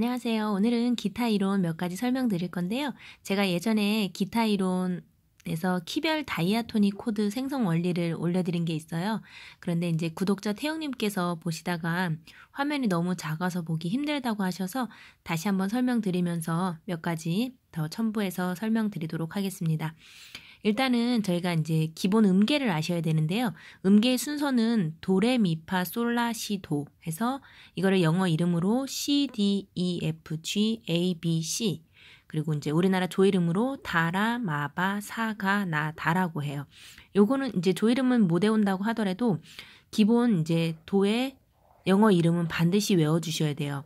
안녕하세요. 오늘은 기타 이론 몇 가지 설명드릴 건데요. 제가 예전에 기타 이론에서 키별 다이아토닉 코드 생성 원리를 올려드린 게 있어요. 그런데 이제 구독자 태영님께서 보시다가 화면이 너무 작아서 보기 힘들다고 하셔서 다시 한번 설명드리면서 몇 가지 더 첨부해서 설명드리도록 하겠습니다. 일단은 저희가 이제 기본 음계를 아셔야 되는데요. 음계의 순서는 도레미파 솔라시도 해서 이거를 영어 이름으로 C D E F G A B C 그리고 이제 우리나라 조이름으로 다라, 마바, 사가, 나, 다라고 해요. 요거는 이제 조이름은 못 외운다고 하더라도 기본 이제 도의 영어 이름은 반드시 외워주셔야 돼요.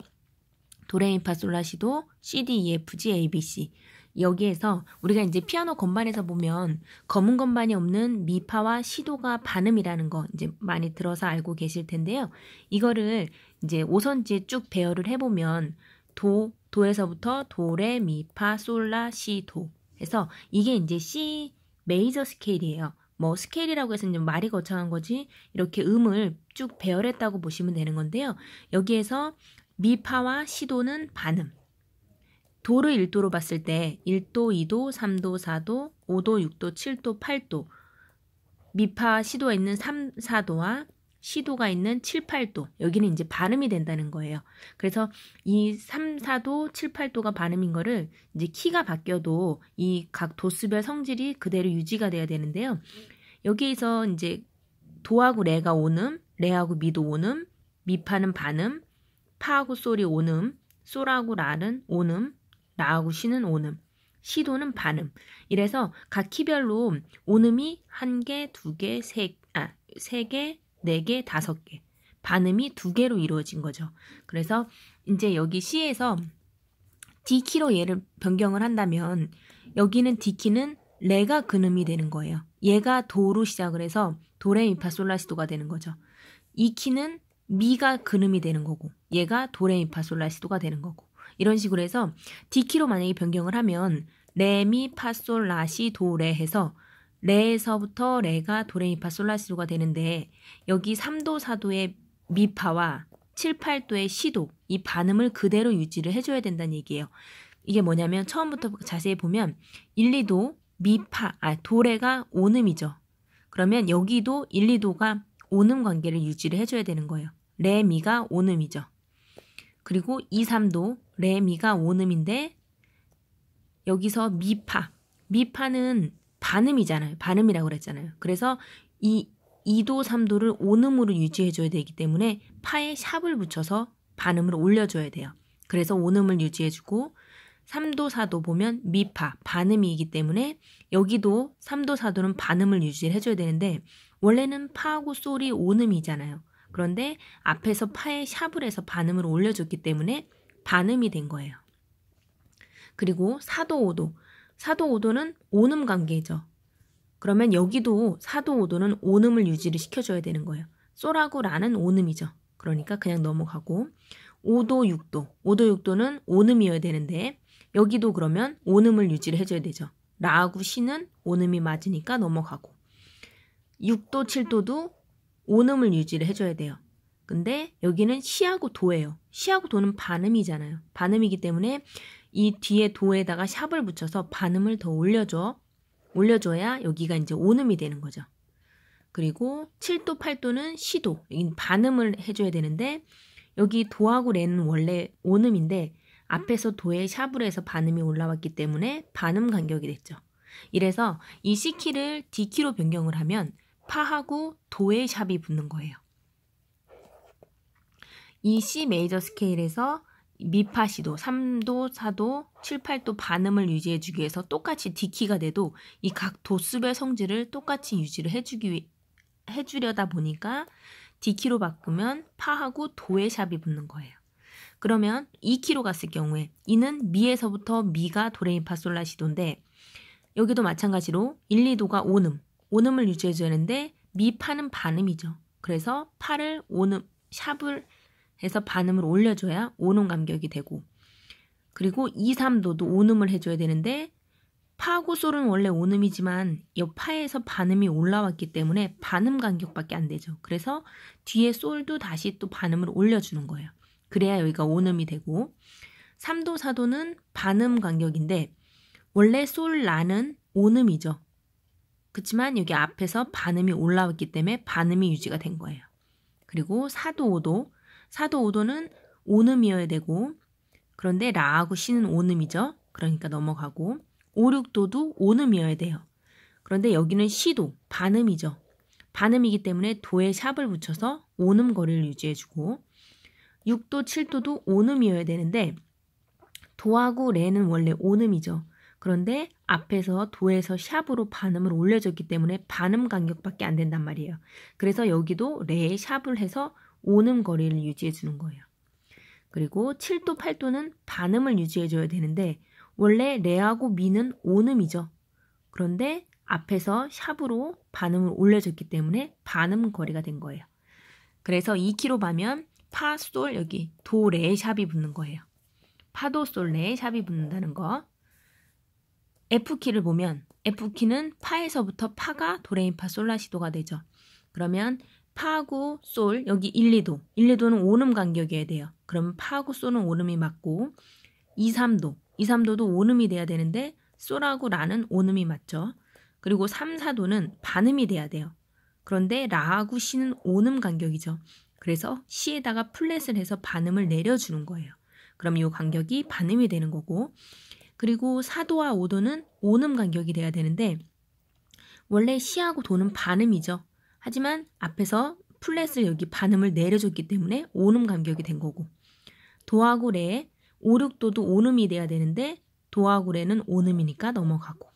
도레미파솔라시도 C D E F G A B C 여기에서 우리가 이제 피아노 건반에서 보면 검은 건반이 없는 미파와 시도가 반음이라는 거 이제 많이 들어서 알고 계실 텐데요. 이거를 이제 오선지에쭉 배열을 해보면 도, 도에서부터 도레, 미파, 솔라, 시, 도 해서 이게 이제 C 메이저 스케일이에요. 뭐 스케일이라고 해서 좀 말이 거창한 거지 이렇게 음을 쭉 배열했다고 보시면 되는 건데요. 여기에서 미파와 시도는 반음, 도를 1도로 봤을 때 1도, 2도, 3도, 4도, 5도, 6도, 7도, 8도 미파 시도가 있는 3, 4도와 시도가 있는 7, 8도 여기는 이제 발음이 된다는 거예요. 그래서 이 3, 4도, 7, 8도가 발음인 거를 이제 키가 바뀌어도 이 각 도수별 성질이 그대로 유지가 돼야 되는데요. 여기에서 이제 도하고 레가 오음, 레하고 미도 오음, 미파는 반음, 파하고 솔이 오음, 소라고 라는 오음, 나하고시는 오음, 시도는 반음. 이래서 각 키별로 오음이 한 개, 두 개, 세, 아, 세 개, 네 개, 다섯 개. 반음이 두 개로 이루어진 거죠. 그래서 이제 여기 시에서 D키로 얘를 변경을 한다면 여기는 D키는 레가 근음이 되는 거예요. 얘가 도로 시작을 해서 도레미파솔라시도가 되는 거죠. 이 키는 미가 근음이 되는 거고 얘가 도레미파솔라시도가 되는 거고 이런 식으로 해서 디키로 만약에 변경을 하면 레미 파솔 라시 도레 해서 레에서부터 레가 도레미파 솔라시도가 되는데 여기 3도 4도의 미파와 7, 8도의 시도 이 반음을 그대로 유지를 해줘야 된다는 얘기예요. 이게 뭐냐면 처음부터 자세히 보면 1, 2도 미파 아 도레가 온음이죠. 그러면 여기도 1, 2도가 온음 관계를 유지를 해줘야 되는 거예요. 레미가 온음이죠. 그리고 2, 3도 레미가 원음인데 여기서 미파. 미파는 반음이잖아요. 반음이라고 그랬잖아요. 그래서 이 2도, 3도를 온음으로 유지해줘야 되기 때문에 파에 샵을 붙여서 반음을 올려줘야 돼요. 그래서 온음을 유지해주고 3도, 4도 보면 미파, 반음이기 때문에 여기도 3도, 4도는 반음을 유지해줘야 되는데 원래는 파하고 소리 온음이잖아요. 그런데 앞에서 파에 샵을 해서 반음을 올려줬기 때문에 반음이 된 거예요. 그리고 사도오도. 사도오도는 온음 관계죠. 그러면 여기도 사도오도는 온음을 유지를 시켜줘야 되는 거예요. 쏘라고 라는 온음이죠. 그러니까 그냥 넘어가고 5도6도5도6도는 온음이어야 되는데 여기도 그러면 온음을 유지를 해줘야 되죠. 라하고 시는 온음이 맞으니까 넘어가고 6도7도도 온음을 유지를 해줘야 돼요. 근데 여기는 시하고 도예요. 시하고 도는 반음이잖아요. 반음이기 때문에 이 뒤에 도에다가 샵을 붙여서 반음을 더 올려줘. 올려줘야 여기가 이제 온음이 되는 거죠. 그리고 7도, 8도는 시도. 반음을 해줘야 되는데 여기 도하고 레는 원래 온음인데 앞에서 도에 샵을 해서 반음이 올라왔기 때문에 반음 간격이 됐죠. 이래서 이 C키를 D키로 변경을 하면 파하고 도의 샵이 붙는 거예요. 이 C 메이저 스케일에서 미파시도 3도, 4도, 7, 8도 반음을 유지해주기 위해서 똑같이 D키가 돼도 이 각 도수별 성질을 똑같이 유지를 해주기, 해주려다 보니까 D키로 바꾸면 파하고 도의 샵이 붙는 거예요. 그러면 2키로 갔을 경우에 이는 미에서부터 미가 도레미파솔라시도인데 여기도 마찬가지로 1, 2도가 오음, 오음을 유지해줘야 하는데 미파는 반음이죠. 그래서 파를 오음, 샵을 해서 반음을 올려줘야 오음 감격이 되고 그리고 2, 3도도 오음을 해줘야 되는데 파하고 솔은 원래 오음이지만 이 파에서 반음이 올라왔기 때문에 반음 간격밖에 안 되죠. 그래서 뒤에 솔도 다시 또 반음을 올려주는 거예요. 그래야 여기가 오음이 되고 3도, 4도는 반음 간격인데 원래 솔, 라는 오음이죠. 그렇지만 여기 앞에서 반음이 올라왔기 때문에 반음이 유지가 된 거예요. 그리고 4도, 5도 사도 오도는 온음이어야 되고 그런데 라하고 시는 온음이죠 그러니까 넘어가고 오륙도도 온음이어야 돼요. 그런데 여기는 시도 반음이죠. 반음이기 때문에 도에 샵을 붙여서 온음 거리를 유지해주고 6도 7도도 온음이어야 되는데 도하고 레는 원래 온음이죠 그런데 앞에서 도에서 샵으로 반음을 올려줬기 때문에 반음 간격밖에 안 된단 말이에요. 그래서 여기도 레에 샵을 해서 오음 거리를 유지해 주는 거예요. 그리고 7도, 8도는 반음을 유지해 줘야 되는데 원래 레하고 미는 오음이죠. 그런데 앞에서 샵으로 반음을 올려줬기 때문에 반음 거리가 된 거예요. 그래서 2키로 가면 파, 솔 여기 도, 레 샵이 붙는 거예요. 파도, 솔, 레 샵이 붙는다는 거. F키를 보면 F키는 파에서부터 파가 도레미파 솔라시도가 되죠. 그러면 파구, 솔 여기 1, 2도. 1, 2도는 온음 간격이어야 돼요. 그럼 파구고 솔은 오음이 맞고 2, 3도. 2, 3도도 온음이 돼야 되는데 솔하고 라는 온음이 맞죠. 그리고 3, 4도는 반음이 돼야 돼요. 그런데 라하고 시는 온음 간격이죠. 그래서 시에다가 플랫을 해서 반음을 내려주는 거예요. 그럼 이 간격이 반음이 되는 거고 그리고 4도와 5도는 온음 간격이 돼야 되는데 원래 시하고 도는 반음이죠. 하지만 앞에서 플랫을 여기 반음을 내려줬기 때문에 오음 간격이 된 거고 도하고 레 5, 6도도 오음이 돼야 되는데 도하고 레는 오음이니까 넘어가고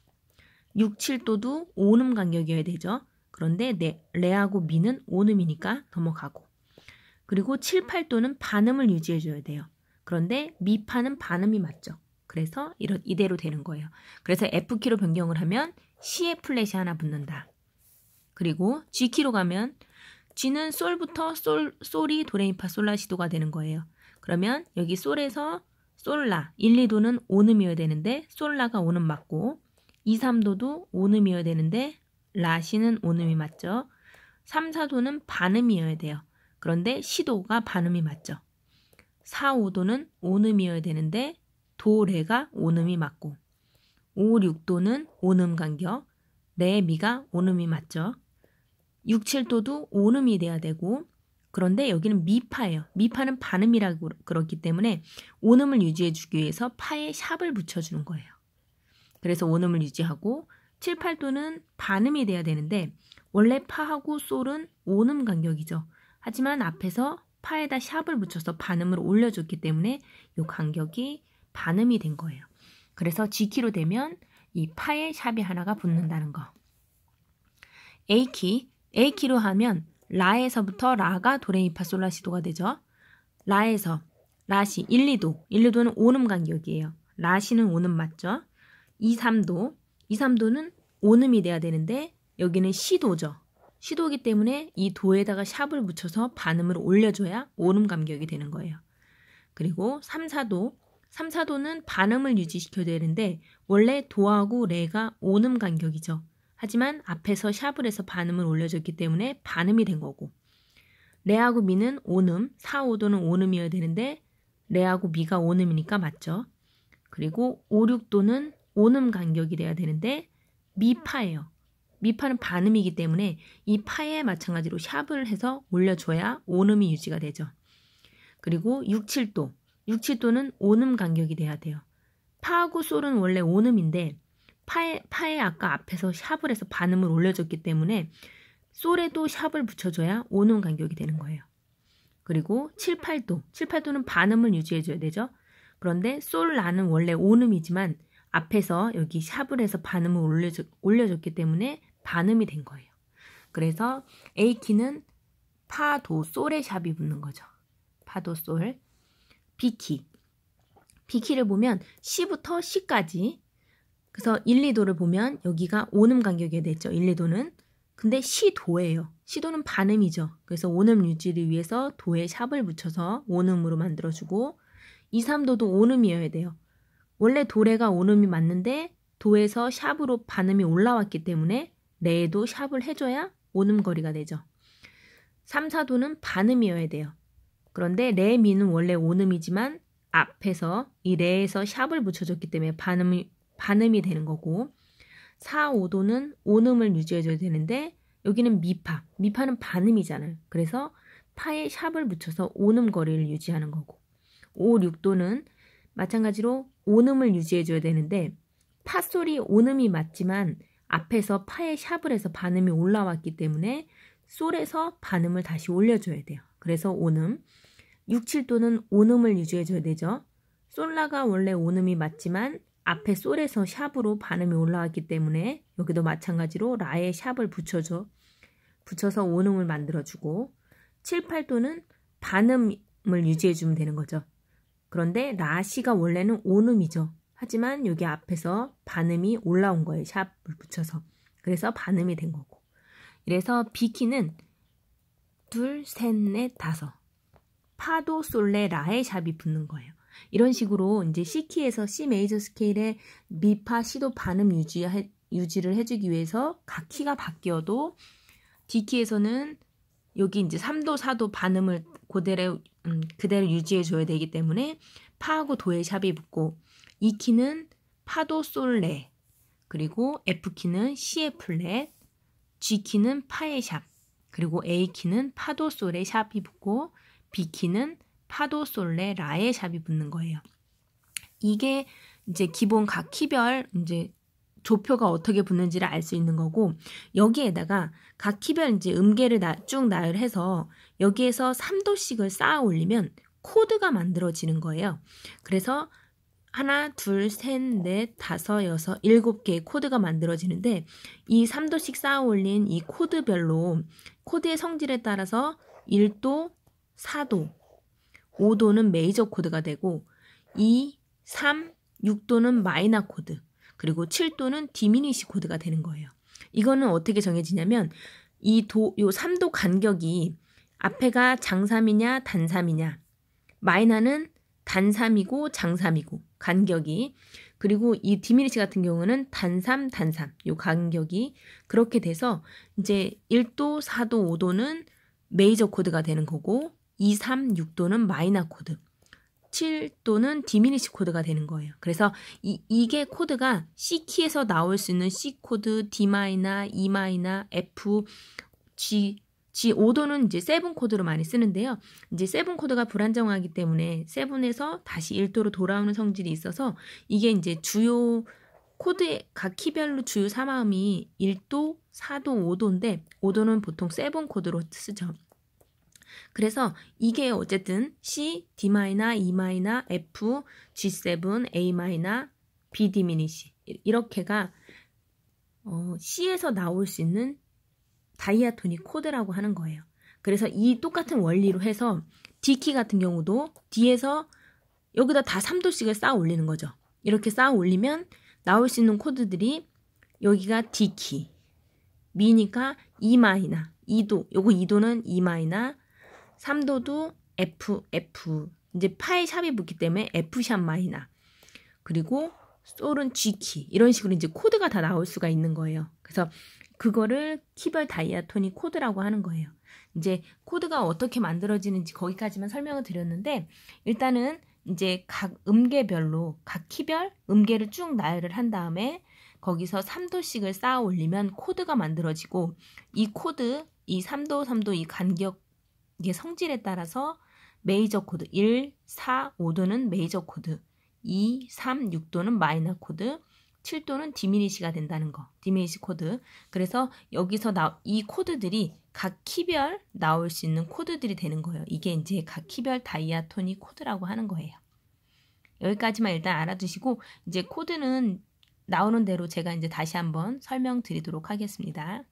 6, 7도도 오음 간격이어야 되죠. 그런데 네, 레하고 미는 오음이니까 넘어가고 그리고 7, 8도는 반음을 유지해줘야 돼요. 그런데 미파는 반음이 맞죠. 그래서 이런 이대로 되는 거예요. 그래서 F키로 변경을 하면 C의 플랫이 하나 붙는다. 그리고 G키로 가면 G는 솔부터 솔, 솔이 도레미파 솔라시도가 되는 거예요. 그러면 여기 솔에서 솔라, 1, 2도는 온음이어야 되는데 솔라가 온음 맞고 2, 3도도 온음이어야 되는데 라시는 온음이 맞죠. 3, 4도는 반음이어야 돼요. 그런데 시도가 반음이 맞죠. 4, 5도는 온음이어야 되는데 도, 레가 온음이 맞고 5, 6도는 온음 간격, 레, 미가 온음이 맞죠. 6, 7도도 온음이 돼야 되고 그런데 여기는 미파예요. 미파는 반음이라고 그렇기 때문에 온음을 유지해 주기 위해서 파에 샵을 붙여주는 거예요. 그래서 온음을 유지하고 7, 8도는 반음이 돼야 되는데 원래 파하고 솔은 온음 간격이죠. 하지만 앞에서 파에다 샵을 붙여서 반음을 올려줬기 때문에 이 간격이 반음이 된 거예요. 그래서 G키로 되면 이 파에 샵이 하나가 붙는다는 거. A키 a 키로 하면 라에서부터 라가 도레미파솔라시도가 되죠. 라에서 라시 1, 2도 1, 2도는 오음 간격이에요. 라시는 오음 맞죠. 2, 3도 2, 3도는 오음이 돼야 되는데 여기는 시도죠. 시도기 이 때문에 이 도에다가 샵을 붙여서 반음을 올려줘야 오음 간격이 되는 거예요. 그리고 3, 4도 3, 4도는 반음을 유지시켜야 되는데 원래 도하고 레가 오음 간격이죠. 하지만 앞에서 샵을 해서 반음을 올려줬기 때문에 반음이 된 거고 레하고 미는 온음, 사, 오도는 온음이어야 되는데 레하고 미가 온음이니까 맞죠. 그리고 오, 6도는 온음 간격이 돼야 되는데 미파예요. 미파는 반음이기 때문에 이 파에 마찬가지로 샵을 해서 올려줘야 온음이 유지가 되죠. 그리고 6, 7도. 6, 7도는 온음 간격이 돼야 돼요. 파하고 솔은 원래 온음인데 파에, 파에 아까 앞에서 샵을 해서 반음을 올려줬기 때문에 솔에도 샵을 붙여줘야 오는 간격이 되는 거예요. 그리고 7, 8도. 7, 8도는 반음을 유지해줘야 되죠. 그런데 솔, 라는 원래 온음이지만 앞에서 여기 샵을 해서 반음을 올려줬, 올려줬기 때문에 반음이 된 거예요. 그래서 A키는 파, 도, 솔의 샵이 붙는 거죠. 파, 도, 솔. B키. B키를 보면 C부터 C까지 그래서 1, 2도를 보면 여기가 온음 간격에 냈죠. 1, 2도는. 근데 시도예요. 시도는 반음이죠. 그래서 온음 유지를 위해서 도에 샵을 붙여서 온음으로 만들어주고 2, 3도도 온음이어야 돼요. 원래 도레가 온음이 맞는데 도에서 샵으로 반음이 올라왔기 때문에 레에도 샵을 해줘야 온음 거리가 되죠. 3, 4도는 반음이어야 돼요. 그런데 레, 미는 원래 온음이지만 앞에서 이 레에서 샵을 붙여줬기 때문에 반음이 반음이 되는 거고 4, 5도는 온음을 유지해줘야 되는데 여기는 미파. 미파는 반음이잖아요. 그래서 파에 샵을 붙여서 온음 거리를 유지하는 거고 5, 6도는 마찬가지로 온음을 유지해줘야 되는데 파 소리 온음이 맞지만 앞에서 파에 샵을 해서 반음이 올라왔기 때문에 솔에서 반음을 다시 올려줘야 돼요. 그래서 온음 6, 7도는 온음을 유지해줘야 되죠. 솔라가 원래 온음이 맞지만 앞에 솔에서 샵으로 반음이 올라왔기 때문에 여기도 마찬가지로 라에 샵을 붙여줘 붙여서 원음을 만들어주고 7, 8도는 반음을 유지해주면 되는 거죠. 그런데 라시가 원래는 온음이죠. 하지만 여기 앞에서 반음이 올라온 거예요. 샵을 붙여서. 그래서 반음이 된 거고. 이래서 비키는 둘, 셋, 넷, 다섯. 파도, 솔레, 라의 샵이 붙는 거예요. 이런 식으로 이제 C키에서 C 메이저 스케일의 미파 시도 반음 유지, 유지를 해주기 위해서 각 키가 바뀌어도 D키에서는 여기 이제 3도, 4도 반음을 그대로, 음, 그대로 유지해줘야 되기 때문에 파하고 도의 샵이 붙고 이 키는 파도 솔레 그리고 F키는 C의 플랫 G키는 파의 샵 그리고 A키는 파도 솔의 샵이 붙고 B키는 파도솔레 라에 샵이 붙는 거예요. 이게 이제 기본 각 키별 이제 조표가 어떻게 붙는지를 알 수 있는 거고 여기에다가 각 키별 이제 음계를 나, 쭉 나열해서 여기에서 3도씩을 쌓아 올리면 코드가 만들어지는 거예요. 그래서 하나, 둘, 셋, 넷, 다섯, 여섯, 일곱 개의 코드가 만들어지는데 이 3도씩 쌓아 올린 이 코드별로 코드의 성질에 따라서 1도, 4도, 5도는 메이저 코드가 되고 2, 3, 6도는 마이너 코드, 그리고 7도는 디미니시 코드가 되는 거예요. 이거는 어떻게 정해지냐면 이 도, 요 3도 간격이 앞에가 장삼이냐 단삼이냐 마이너는 단삼이고 장삼이고 간격이 그리고 이 디미니시 같은 경우는 단삼 단삼 요 간격이 그렇게 돼서 이제 1도, 4도, 5도는 메이저 코드가 되는 거고 2, 3, 6도는 마이너 코드, 7도는 디미니시 코드가 되는 거예요. 그래서 이, 게 코드가 C키에서 나올 수 있는 C코드, D마이너, E마이너, F, G, G5도는 이제 세븐 코드로 많이 쓰는데요. 이제 세븐 코드가 불안정하기 때문에 세븐에서 다시 1도로 돌아오는 성질이 있어서 이게 이제 주요 코드의 각 키별로 주요 사마음이 1도, 4도, 5도인데 5도는 보통 세븐 코드로 쓰죠. 그래서 이게 어쨌든 C, d 마이너, e 마이너, F, G7, a 마이너, b 디미니시 이렇게가 어, C에서 나올 수 있는 다이아토닉 코드라고 하는 거예요. 그래서 이 똑같은 원리로 해서 D키 같은 경우도 D에서 여기다 다 3도씩을 쌓아 올리는 거죠. 이렇게 쌓아 올리면 나올 수 있는 코드들이 여기가 D키, 미니까 E 마이너, 2도, 요거 2도는 E 마이너, 3도도 F, F. 이제 파의 샵이 붙기 때문에 F샵 마이너. 그리고 솔은 G키. 이런 식으로 이제 코드가 다 나올 수가 있는 거예요. 그래서 그거를 키별 다이아토닉 코드라고 하는 거예요. 이제 코드가 어떻게 만들어지는지 거기까지만 설명을 드렸는데 일단은 이제 각 음계별로 각 키별 음계를 쭉 나열을 한 다음에 거기서 3도씩을 쌓아 올리면 코드가 만들어지고 이 코드 이 3도 3도 이 간격 이게 성질에 따라서 메이저 코드 1, 4, 5도는 메이저 코드, 2, 3, 6도는 마이너 코드, 7도는 디미니시가 된다는 거. 디미니시 코드. 그래서 여기서 나, 이 코드들이 각 키별 나올 수 있는 코드들이 되는 거예요. 이게 이제 각 키별 다이아토니 코드라고 하는 거예요. 여기까지만 일단 알아두시고 이제 코드는 나오는 대로 제가 이제 다시 한번 설명드리도록 하겠습니다.